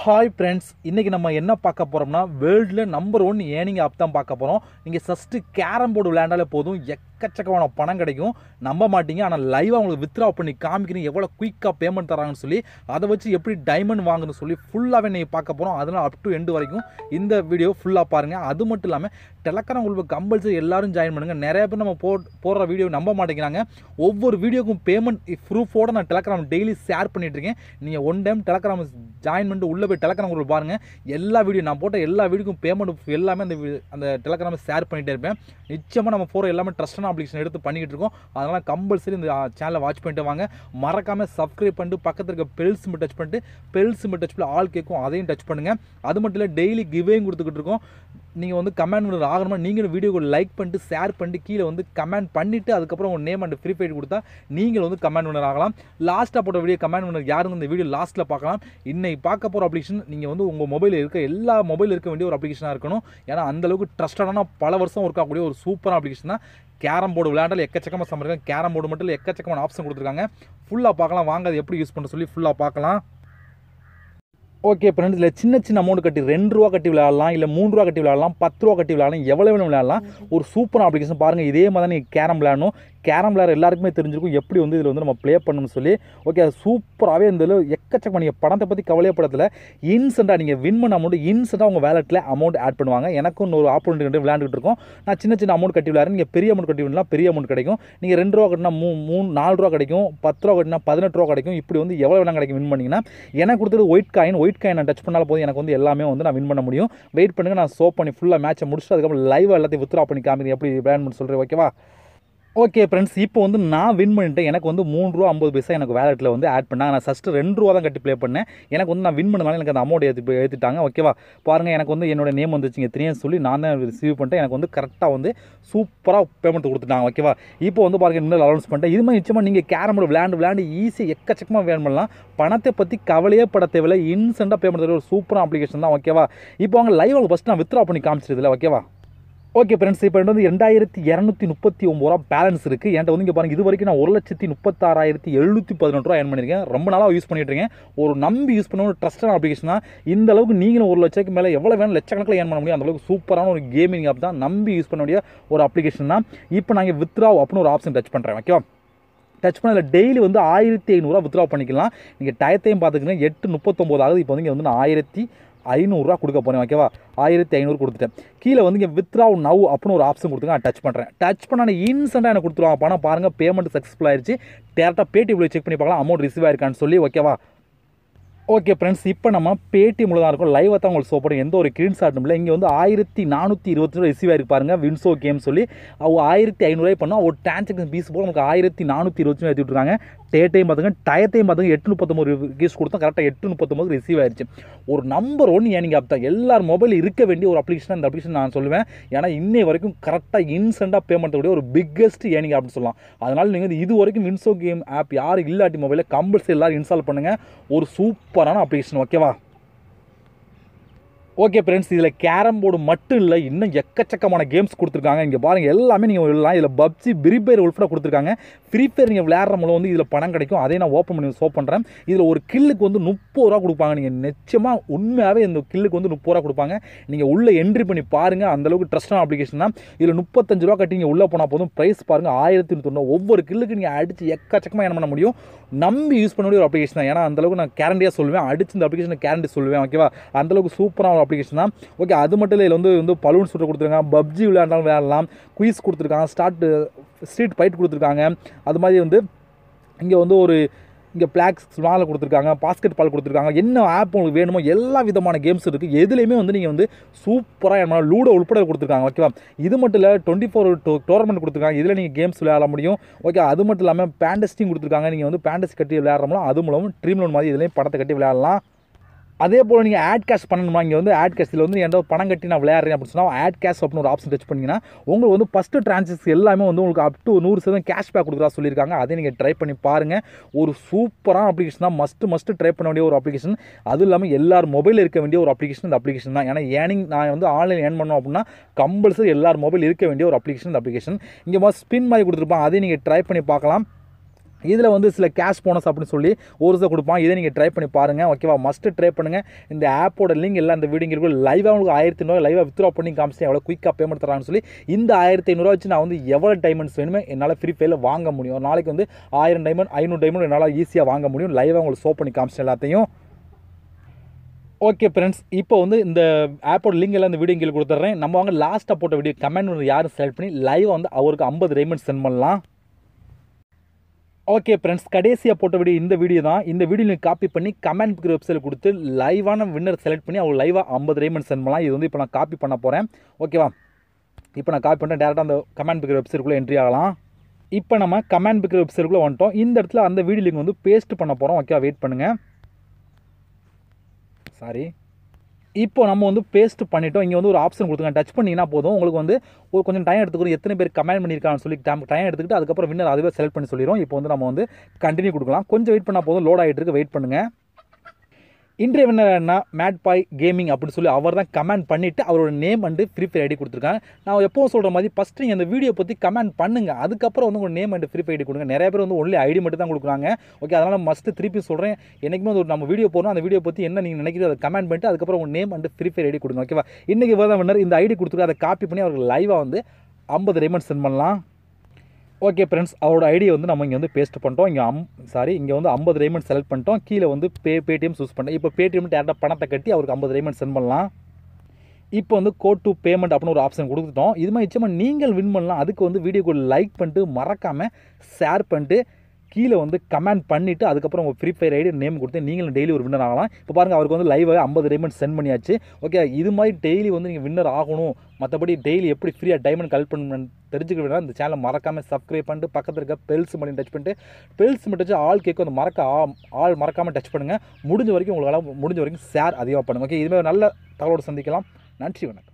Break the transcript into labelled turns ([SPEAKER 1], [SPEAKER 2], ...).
[SPEAKER 1] hi friends இன்றைக்கி நம்ம என்ன பார்க்க போகிறோம்னா வேர்ல்டில் நம்பர் ஒன் ஏனிங் ஆப் தான் பார்க்க போகிறோம் நீங்கள் ஃபஸ்ட்டு கேரம் போர்டு விளையாண்டாலே போதும் எக்கச்சக்கமான பணம் கிடைக்கும் நம்ப மாட்டீங்க ஆனால் லைவாக உங்களுக்கு வித்ரா பண்ணி காமிக்கணும் எவ்வளோ குயிக்காக பேமெண்ட் தராங்கன்னு சொல்லி அதை வச்சு எப்படி டைமண்ட் வாங்குன்னு சொல்லி ஃபுல்லாகவே நீங்கள் பார்க்க போகிறோம் அதனால் அப் டு எண்டு வரைக்கும் இந்த வீடியோ ஃபுல்லாக பாருங்கள் அது மட்டும் இல்லாமல் டெலக்கரம் உங்களுக்கு கம்பல்சரி எல்லோரும் ஜாயின் பண்ணுங்கள் நிறைய பேர் நம்ம போ போடுற வீடியோ நம்ப மாட்டேங்கிறாங்க ஒவ்வொரு வீடியோக்கும் பேமெண்ட் ப்ரூஃபோடு நான் டெலக்ராம் டெய்லி ஷேர் பண்ணிகிட்ருக்கேன் நீங்கள் ஒன் டைம் டெலக்ராம் ஜாயின் பண்ணிட்டு உள்ளே போய் டெலகிராம் குரூப் பாருங்கள் எல்லா வீடியோ நான் போட்ட எல்லா வீடியோக்கும் பேமெண்ட் எல்லாமே அந்த அந்த டெலகிராமில் ஷேர் பண்ணிகிட்டே இருப்பேன் நிச்சயமாக நம்ம போகிற எல்லாமே ட்ரஸ்டான அப்ளிகேஷன் எடுத்து பண்ணிக்கிட்டு இருக்கோம் அதனால் கம்பல்சரி இந்த சேனலை வாட்ச் பண்ணிட்டு வாங்க மறக்காமல் சப்ஸ்கிரைப் பண்ணிட்டு பக்கத்தில் இருக்க பெல்ஸும் டச் பண்ணிட்டு பெல்ஸும் டச் பண்ணி ஆள் கேட்கும் அதையும் டச் பண்ணுங்கள் அது மட்டும் இல்லை டெய்லி கிவேயும் கொடுத்துக்கிட்டு இருக்கோம் நீங்கள் வந்து கமெண்ட் பண்ணுற ஆகணுமா நீங்களும் வீடியோக்கு லைக் பண்ணிட்டு ஷேர் பண்ணிட்டு கீழே வந்து கமெண்ட் பண்ணிவிட்டு அதுக்கப்புறம் உங்கள் நேம் அண்ட் ஃப்ரீ ஃபைட் கொடுத்தா நீங்கள் வந்து கமெண்ட் பண்ணர் ஆகலாம் லாஸ்ட்டாக போட்ட வீடியோ கமெண்ட் பண்ணர் யாருங்க இந்த வீடியோ லாஸ்ட்டில் பார்க்கலாம் இன்னைக்கு பார்க்க போகிற ஒரு அப்ளிகேஷன் நீங்கள் வந்து உங்கள் மொபைல் இருக்க எல்லா மொபைல் இருக்க வேண்டிய ஒரு அப்ளிகேஷனாக இருக்கணும் ஏன்னா அந்தளவுக்கு ட்ரஸ்டடான பல வருஷம் இருக்கக்கூடிய ஒரு சூப்பரான அப்ளிகேஷன் தான் கேரம் போர்டு விளையாண்டால் எக்கச்சக்கமாக சம்பளம் கேரம் போர்டு மட்டும் இல்லை எக்கச்சக்கமான ஆப்ஷன் கொடுத்துருக்காங்க ஃபுல்லாக பார்க்கலாம் வாங்க அதை எப்படி யூஸ் பண்ண சொல்லி ஃபுல்லாக பார்க்கலாம் ஓகே இப்போ ரெண்டு சின்ன சின்ன அமௌண்ட் கட்டி ரெண்டு ரூபா கட்டி விளையாடலாம் இல்லை மூணு ரூபா கட்டி விளையாடலாம் பத்து ரூபா கட்டி விளையாடலாம் எவ்வளோ வேணும் விளையாடலாம் ஒரு சூப்பர் அப்ளிகேஷன் பாருங்கள் இதே மாதிரி நீங்கள் கேரம் விளையாடணும் கேரம் விளையாட எல்லாருக்குமே தெரிஞ்சிருக்கும் எப்படி வந்து இதில் வந்து நம்ம ப்ளே பண்ணணும்னு சொல்லி ஓகே சூப்பராகவே இந்த எக்கச்சக்கமாக நீங்கள் பணத்தை பற்றி கவலையப்படத்தில் இன்சென்ட்டாக நீங்கள் வின் பண்ண அமௌண்ட் இன்சென்ட்டாக உங்கள் வேலெட்டில் அமௌண்ட் ஆட் பண்ணுவாங்க எனக்கும் ஒரு ஆப்பர்ச்சுனிட்டி ரெண்டு விளையாண்டுட்டு இருக்கோம் நான் சின்ன சின்ன அமௌண்ட் கட்டி விளையாடுறேன் நீங்கள் பெரிய அமௌண்ட் கட்டி விடலாம் பெரிய அமௌண்ட் கிடைக்கும் நீங்கள் ரெண்டு ரூபா கட்டினா மூ மூணு நாலு ரூபா கிடைக்கும் பத்து ரூபா கட்டினா பதினெட்டு ரூபா கிடைக்கும் இப்படி வந்து எவ்வளோ வேணால் கிடைக்கும் வின் பண்ணிங்கன்னா எனக்கு கொடுத்தது ஒயிட் காயின் ஒயிட் காயின் நான் டச் பண்ணால் போதும் எனக்கு வந்து எல்லாமே வந்து நான் வின் பண்ண முடியும் வெயிட் பண்ணுங்கள் நான் சோப் பண்ணி ஃபுல்லாக மேட்சை முடிச்சுட்டு அதுக்கப்புறம் லைவ் எல்லாத்தையும் வித்ரா பண்ணி காமிக்கிறேன் எப்படி பண்ணி சொல்கிறேன் ஓகேவா ஓகே ஃப்ரெண்ட்ஸ் இப்போ வந்து நான் வின் பண்ணிட்டேன் எனக்கு வந்து மூணு ரூபா ஐம்பது பைசா எனக்கு வேலெட்டில் வந்து ஆட் பண்ணாங்க நான் ஃபஸ்ட்டு ரெண்டு ரூபா தான் கட்டி ப்ளே பண்ணேன் எனக்கு வந்து நான் வின் பண்ணனால எனக்கு அந்த அமௌண்ட் ஏற்றி ஏற்றிட்டாங்க ஓகேவா பாருங்கள் எனக்கு வந்து என்னோட நேம் வந்துச்சுங்க த்ரீன்னு சொல்லி நான் தான் ரிசீவ் பண்ணிட்டேன் எனக்கு வந்து கரெக்டாக வந்து சூப்பராக பேமெண்ட் கொடுத்துட்டாங்க ஓகேவா இப்போ வந்து பாருங்கள் இன்னும் அலௌன்ஸ் பண்ணிட்டேன் இது மாதிரி நிச்சயமாக நீங்கள் கேரம் போர்டு விளையாண்டு விளையாண்டு ஈஸியாக எக்கச்சக்கமாக வேன் பண்ணலாம் பணத்தை பற்றி கவலையே பட தேவையில்லை இன்ஸ்டண்ட்டாக பேமெண்ட் தர ஒரு சூப்பராக அப்ளிகேஷன் தான் ஓகேவா இப்போ அவங்க லைவ் ஃபஸ்ட் நான் வித்ரா பண்ணி காமிச்சிருதில்ல ஓகேவா ஓகே ஃப்ரெண்ட்ஸ் இப்போ வந்து ரெண்டாயிரத்தி இரநூத்தி முப்பத்தி ஒம்பது ரூபா பேலன்ஸ் இருக்குது என்கிட்ட வந்து இங்கே பாருங்கள் இது வரைக்கும் நான் ஒரு லட்சத்தி முப்பத்தாறாயிரத்தி எழுநூற்றி பதினெட்டு ரூபா ஏன் பண்ணியிருக்கேன் ரொம்ப நாளாக யூஸ் பண்ணிட்டு இருக்கேன் ஒரு நம்பி யூஸ் பண்ண ஒரு ட்ரஸ்டான அப்ளிகேஷன் தான் இந்த அளவுக்கு நீங்களும் ஒரு லட்சத்துக்கு மேலே எவ்வளோ வேணும் லட்சக்கணக்கில் ஏன் பண்ண முடியும் அந்தளவுக்கு சூப்பரான ஒரு கேமிங் ஆப் தான் நம்பி யூஸ் பண்ண வேண்டிய ஒரு அப்ளிகேஷன் தான் இப்போ நாங்கள் வித்ராவ் அப்படின்னு ஒரு ஆப்ஷன் டச் பண்ணுறேன் ஓகேவா டச் பண்ணதில் டெய்லி வந்து ஆயிரத்தி ஐநூறுரூவா வித்ரா பண்ணிக்கலாம் நீங்கள் டயத்தையும் பார்த்துக்கிங்க எட்டு முப்பத்தொம்போது ஆகுது இப்போ வந்து இங்கே வந்து நான் ஆயிரத்தி ஐநூறுரூவா கொடுக்க போனேன் ஓகேவா ஆயிரத்தி ஐநூறு கொடுத்துட்டேன் கீழே வந்து இங்கே வித்ரா நவ் அப்படின்னு ஒரு ஆப்ஷன் கொடுத்துங்க நான் டச் பண்ணுறேன் டச் பண்ணான இன்ஸ்டண்ட்டாக எனக்கு கொடுத்துருவாங்க பணம் பாருங்கள் பேமெண்ட் சக்ஸஸ்ஃபுல் ஆயிடுச்சு டேரெக்டாக பேடிஎம்ல செக் பண்ணி பார்க்கலாம் அமௌண்ட் ரிசீவ் ஆயிருக்கான்னு சொல்லி ஓகேவா ஓகே ஃப்ரெண்ட்ஸ் இப்போ நம்ம பேடிஎம் மூலம் தான் இருக்கும் லைவாக தான் உங்களுக்கு சோப்படும் எந்த ஒரு கிரீன் ஷாட்டும் இல்லை இங்கே வந்து ஆயிரத்தி நானூற்றி இருபத்தி ரூபா ரிசீவ் ஆயிருக்கு பாருங்கள் வின்சோ கேம் சொல்லி அவள் ஆயிரத்தி ஐநூறுபாய் பண்ணால் ஒரு டிரான்சாக்ஷன் ஃபீஸ் போல் நமக்கு ஆயிரத்தி நானூற்றி இருபத்தி ரூபா விட்டுருக்காங்க டேட்டையும் பார்த்துங்க டயத்தையும் பார்த்துங்க எட்டு முப்பத்தொம்பது கீஸ் கொடுத்தா கரெக்டாக எட்டு முப்பத்தொம்பது ரிசீவ் ஆயிடுச்சு ஒரு நம்பர் ஒன் ஏன் நீங்கள் தான் எல்லார் மொபைல் இருக்க வேண்டிய ஒரு அப்ளிகேஷன் அந்த அப்ளிகேஷன் நான் சொல்லுவேன் ஏன்னா இன்னை வரைக்கும் கரெக்டாக இன்சென்ட்டாக பேமெண்ட் கூடிய ஒரு பிக்கஸ்ட் ஏனிங் ஆப்னு சொல்லலாம் அதனால் நீங்கள் இது வரைக்கும் வின்சோ கேம் ஆப் யார் இல்லாட்டி மொபைலில் கம்பல்சரி எல்லோரும் இன்ஸ்டால் பண்ணுங்கள் ஒரு சூப்பர் போகிறானோ அப்ளிகேஷன் ஓகேவா ஓகே ஃப்ரெண்ட்ஸ் இதில் கேரம் போர்டு மட்டும் இல்லை இன்னும் எக்கச்சக்கமான கேம்ஸ் கொடுத்துருக்காங்க இங்கே பாருங்கள் எல்லாமே நீங்கள் விடலாம் இதில் பப்ஜி ஃப்ரீ ஃபயர் உள்பட கொடுத்துருக்காங்க ஃப்ரீ ஃபயர் நீங்கள் விளையாடுற மூலம் வந்து இதில் பணம் கிடைக்கும் அதே நான் ஓப்பன் பண்ணி ஷோ பண்ணுறேன் இதில் ஒரு கில்லுக்கு வந்து முப்பது ரூபா கொடுப்பாங்க நீங்கள் நிச்சயமாக உண்மையாகவே இந்த கில்லுக்கு வந்து முப்பது ரூபா கொடுப்பாங்க நீங்கள் உள்ளே என்ட்ரி பண்ணி பாருங்கள் அந்தளவுக்கு ட்ரஸ்டான அப்ளிகேஷன் தான் இதில் முப்பத்தஞ்சு ரூபா கட்டி நீங்கள் உள்ளே போனால் போதும் ப்ரைஸ் பாருங்கள் ஆயிரத்தி தொண்ணூறு ஒவ்வொரு கில்லுக்கு நீங்கள் அடித்து எக்கச்சக்கமாக என்ன பண்ண முடியும் நம்பி யூஸ் பண்ணக்கூடிய ஒரு அப்ளிகேஷன் தான் ஏன்னா அந்தளவுக்கு நான் கேரண்டியாக சொல்லுவேன் அடிச்சு இந்த அப்ளிகேஷன் கேரண்டி சொல்லுவேன் ஓகேவா அந்தளவுக்கு சூப்பராக அப்ளிகேஷன் தான் ஓகே அது மட்டும் இல்லை இதில் வந்து வந்து பலூன் சுட்டு கொடுத்துருக்காங்க பப்ஜி விளையாண்டாலும் விளையாடலாம் குயிஸ் கொடுத்துருக்காங்க ஸ்டார்ட் ஸ்ட்ரீட் ஃபைட் கொடுத்துருக்காங்க அது மாதிரி வந்து இங்கே வந்து ஒரு இங்கே பிளாக்ஸ் ஸ்மாலில் கொடுத்துருக்காங்க பாஸ்கெட் பால் கொடுத்துருக்காங்க என்ன ஆப் உங்களுக்கு வேணுமோ எல்லா விதமான கேம்ஸ் இருக்குது எதுலேயுமே வந்து நீங்கள் வந்து சூப்பராக என்ன லூடோ உட்பட கொடுத்துருக்காங்க ஓகேவா இது மட்டும் இல்லை டுவெண்ட்டி ஃபோர் டோர்னமெண்ட் கொடுத்துருக்காங்க இதில் நீங்கள் கேம்ஸ் விளையாட முடியும் ஓகே அது மட்டும் இல்லாமல் பேண்டஸ்டிங் கொடுத்துருக்காங்க நீங்கள் வந்து பேண்டஸ்டி கட்டி விளையாடுறோம்னா அது மூலம் ட்ரீம் லோன் மாதிரி இதுலேயும் படத்தை கட்டி விளையாடலாம் அதே போல் நீங்கள் ஆட் கேஷ் பண்ணணுமா இங்கே வந்து ஆட் கேஷ் வந்து எந்த பணம் கட்டி நான் விளையாடுறேன் அப்படின்னு சொன்னால் ஆட் கேஷ் அப்படின்னு ஒரு ஆப்ஷன் டச் பண்ணிங்கன்னா உங்களுக்கு வந்து ஃபஸ்ட்டு ட்ரான்சாக்ஷன் எல்லாமே வந்து உங்களுக்கு அப் டு நூறு சதவீதம் கேஷ் பேக் கொடுக்குறா சொல்லியிருக்காங்க அதை நீங்கள் ட்ரை பண்ணி பாருங்கள் ஒரு சூப்பரான அப்ளிகேஷன் தான் மஸ்ட்டு மஸ்ட்டு ட்ரை பண்ண வேண்டிய ஒரு அப்ளிகேஷன் அதுவும் இல்லாமல் எல்லார் மொபைல் இருக்க வேண்டிய ஒரு அப்ளிகேஷன் இந்த அப்ளிகேஷன் தான் ஏன்னா ஏனிங் நான் வந்து ஆன்லைன் ஏன் பண்ணோம் அப்படின்னா கம்பல்சரி எல்லார் மொபைல் இருக்க வேண்டிய ஒரு அப்ளிகேஷன் இந்த அப்ளிகேஷன் இங்கே ஸ்பின் மாதிரி கொடுத்துருப்பான் அதையும் நீங்கள் ட்ரை பண்ணி பார்க்கலாம் இதில் வந்து சில கேஷ் போனஸ் அப்படின்னு சொல்லி ஒரு சில கொடுப்பான் இதை நீங்கள் ட்ரை பண்ணி பாருங்கள் ஓகேவா மஸ்ட்டு ட்ரை பண்ணுங்கள் இந்த ஆப்போட லிங்க் எல்லாம் அந்த வீடியோங்களுக்கு லைவாக உங்களுக்கு ஆயிரத்தி ஐநூறுவா லைவாக வித்ரா பண்ணி காமிச்சு எவ்வளோ குயிக்காக பேமெண்ட் தரான்னு சொல்லி இந்த ஆயிரத்தி ஐநூறுவா வச்சு நான் வந்து எவ்வளோ டைமண்ட்ஸ் வேணுமே என்னால் ஃப்ரீ ஃபயரில் வாங்க முடியும் நாளைக்கு வந்து ஆயிரம் டைமண்ட் ஐநூறு டைமண்ட் என்னால் ஈஸியாக வாங்க முடியும் லைவாக உங்களுக்கு ஷோ பண்ணி காமிச்சு எல்லாத்தையும் ஓகே ஃப்ரெண்ட்ஸ் இப்போ வந்து இந்த ஆப்போட லிங்க் எல்லாம் இந்த வீடியோ கீழே கொடுத்துட்றேன் நம்ம வாங்க லாஸ்ட்டாக போட்ட வீடியோ கமெண்ட் யாரும் செலக்ட் பண்ணி லைவாக வந்து அவருக்கு ஐம்பது டைமண்ட் சென்ட் பண்ணலாம் ஓகே ஃப்ரெண்ட்ஸ் கடைசியாக போட்ட வீடியோ இந்த வீடியோ தான் இந்த வீடியோ நீங்கள் காப்பி பண்ணி கமெண்ட் புக் வெப்சைட் கொடுத்து லைவான வின்னர் செலக்ட் பண்ணி அவங்க லைவாக ஐம்பது ரேமெண்ட் சென்ட் பண்ணலாம் இது வந்து இப்போ நான் காப்பி பண்ண போகிறேன் ஓகேவா இப்போ நான் காப்பி பண்ணிட்டு டேரெக்டாக அந்த கமெண்ட் புக் வெப்சைட்டுக்குள்ளே என்ட்ரி ஆகலாம் இப்போ நம்ம கமெண்ட் புக் வெப்சைட்டுக்குள்ளே வந்துட்டோம் இந்த இடத்துல அந்த வீடியோ லிங்க் வந்து பேஸ்ட் பண்ண போகிறோம் ஓகேவா வெயிட் பண்ணுங்கள் சாரி இப்போ நம்ம வந்து பேஸ்ட் பண்ணிட்டோம் இங்கே வந்து ஒரு ஆப்ஷன் கொடுத்துருங்க டச் பண்ணிங்கன்னா போதும் உங்களுக்கு வந்து ஒரு கொஞ்சம் டைம் எடுத்துக்கிறோம் எத்தனை பேர் கமெண்ட் பண்ணியிருக்காங்கன்னு சொல்லி டைம் டைம் எடுத்துக்கிட்டு அதுக்கப்புறம் வின்னர் அதுவே செலக்ட் பண்ணி சொல்லிடுவோம் இப்போ வந்து நம்ம வந்து கண்டினியூ கொடுக்கலாம் கொஞ்சம் வெயிட் பண்ணால் போதும் லோட் ஆகிட்டு இருக்கு வெயிட் பண்ணுங்கள் இன்றைய வின்னர்னா மேட் பாய் கேமிங் அப்படின்னு சொல்லி அவர் தான் கமெண்ட் பண்ணிவிட்டு அவரோட name and free fire ID கொடுத்துருக்காங்க நான் எப்போவும் சொல்கிற மாதிரி ஃபஸ்ட் நீங்கள் அந்த வீடியோ பற்றி கமெண்ட் பண்ணுங்கள் அதுக்கப்புறம் வந்து உங்கள் name and free fire ID கொடுங்க நிறைய பேர் வந்து ஒன்லி ஐடி மட்டும் தான் கொடுக்குறாங்க ஓகே அதனால் மஸ்ட்டு திருப்பி சொல்கிறேன் என்றைக்குமே வந்து நம்ம வீடியோ போகிறோம் அந்த வீடியோ பற்றி என்ன நீங்கள் நினைக்கிறோ அதை கமெண்ட் பண்ணிட்டு அதுக்கப்புறம் உங்கள் name and free fire ID கொடுங்க ஓகேவா இன்றைக்கி வந்து வின்னர் இந்த ஐடி கொடுத்துருக்கோம் அதை காப்பி பண்ணி அவருக்கு லைவாக வந்து ஐம்பது ரேமண்ட் சென்ட் பண்ணலாம் ஓகே ஃப்ரெண்ட்ஸ் அவரோட ஐடியை வந்து நம்ம இங்கே வந்து பேஸ்ட் பண்ணிட்டோம் இங்கே அம் சாரி இங்கே வந்து ஐம்பது ரேமெண்ட் செலக்ட் பண்ணிட்டோம் கீழே வந்து பே பேடிஎம் சூஸ் பண்ணேன் இப்போ பேடிஎம் டேரெக்டாக பணத்தை கட்டி அவருக்கு ஐம்பது ரேமெண்ட் சென்ட் பண்ணலாம் இப்போ வந்து கோட் டு பேமெண்ட் அப்படின்னு ஒரு ஆப்ஷன் கொடுத்துட்டோம் இது மாதிரி நிச்சயமாக நீங்கள் வின் பண்ணலாம் அதுக்கு வந்து வீடியோக்கு லைக் பண்ணிட்டு மறக்காமல் ஷேர் பண்ணிட்டு கீழே வந்து கமெண்ட் பண்ணிவிட்டு அதுக்கப்புறம் உங்கள் ஃப்ரீ ஃபயர் ஐடி நேம் கொடுத்து நீங்களும் டெய்லி ஒரு வின்னர் ஆகலாம் இப்போ பாருங்கள் அவருக்கு வந்து லைவாக ஐம்பது டைமண்ட் சென்ட் பண்ணியாச்சு ஓகே இது மாதிரி டெய்லி வந்து நீங்கள் வின்னர் ஆகணும் மற்றபடி டெய்லி எப்படி ஃப்ரீயாக டைமண்ட் கலெக்ட் பண்ண தெரிஞ்சுக்கிறேன்னா இந்த சேனலை மறக்காமல் சப்ஸ்கிரைப் பண்ணிட்டு பக்கத்தில் இருக்க பெல்ஸ் மட்டும் டச் பண்ணிட்டு பெல்ஸ் மட்டும் வச்சு ஆள் கேட்கும் அந்த மறக்க ஆள் மறக்காமல் டச் பண்ணுங்கள் முடிஞ்ச வரைக்கும் உங்களால் முடிஞ்ச வரைக்கும் ஷேர் அதிகமாக பண்ணுங்கள் ஓகே இதுமாதிரி நல்ல தகவலோடு சந்திக்கலாம் நன்றி வணக்கம்